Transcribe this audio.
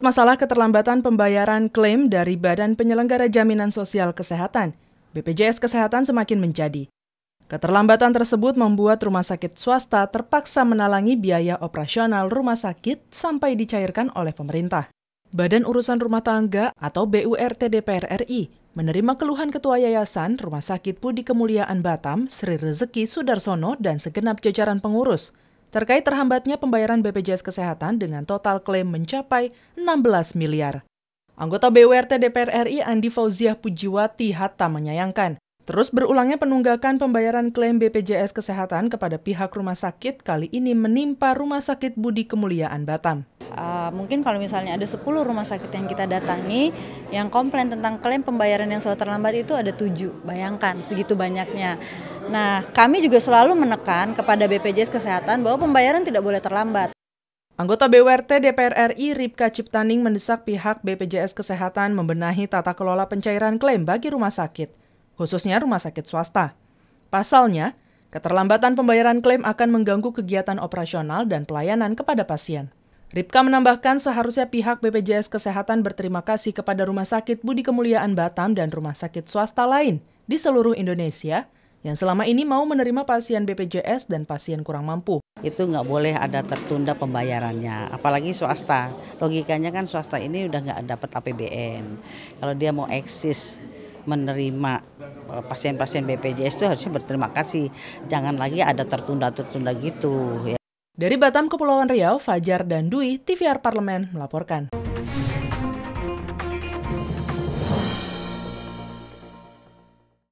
masalah keterlambatan pembayaran klaim dari Badan Penyelenggara Jaminan Sosial Kesehatan, BPJS Kesehatan semakin menjadi. Keterlambatan tersebut membuat rumah sakit swasta terpaksa menalangi biaya operasional rumah sakit sampai dicairkan oleh pemerintah. Badan Urusan Rumah Tangga atau BURT DPR RI menerima keluhan Ketua Yayasan Rumah Sakit Pudi Kemuliaan Batam, Sri Rezeki Sudarsono dan segenap jajaran pengurus – terkait terhambatnya pembayaran BPJS Kesehatan dengan total klaim mencapai 16 miliar. Anggota BWRT DPR RI Andi Fauziah Pujiwati Hatta menyayangkan, terus berulangnya penunggakan pembayaran klaim BPJS Kesehatan kepada pihak rumah sakit kali ini menimpa Rumah Sakit Budi Kemuliaan Batam. Eh, mungkin kalau misalnya ada 10 rumah sakit yang kita datangi, yang komplain tentang klaim pembayaran yang selalu terlambat itu ada 7. Bayangkan segitu banyaknya. Nah, kami juga selalu menekan kepada BPJS Kesehatan bahwa pembayaran tidak boleh terlambat. Anggota BWRT DPR RI Ripka Ciptaning mendesak pihak BPJS Kesehatan membenahi tata kelola pencairan klaim bagi rumah sakit, khususnya rumah sakit swasta. Pasalnya, keterlambatan pembayaran klaim akan mengganggu kegiatan operasional dan pelayanan kepada pasien. Ripka menambahkan seharusnya pihak BPJS Kesehatan berterima kasih kepada Rumah Sakit Budi Kemuliaan Batam dan rumah sakit swasta lain di seluruh Indonesia yang selama ini mau menerima pasien BPJS dan pasien kurang mampu. Itu nggak boleh ada tertunda pembayarannya, apalagi swasta. Logikanya kan swasta ini udah nggak dapat APBN. Kalau dia mau eksis menerima e, pasien-pasien BPJS itu harusnya berterima kasih. Jangan lagi ada tertunda-tertunda gitu. Ya. Dari Batam, Kepulauan Riau, Fajar dan Dwi, TVR Parlemen melaporkan.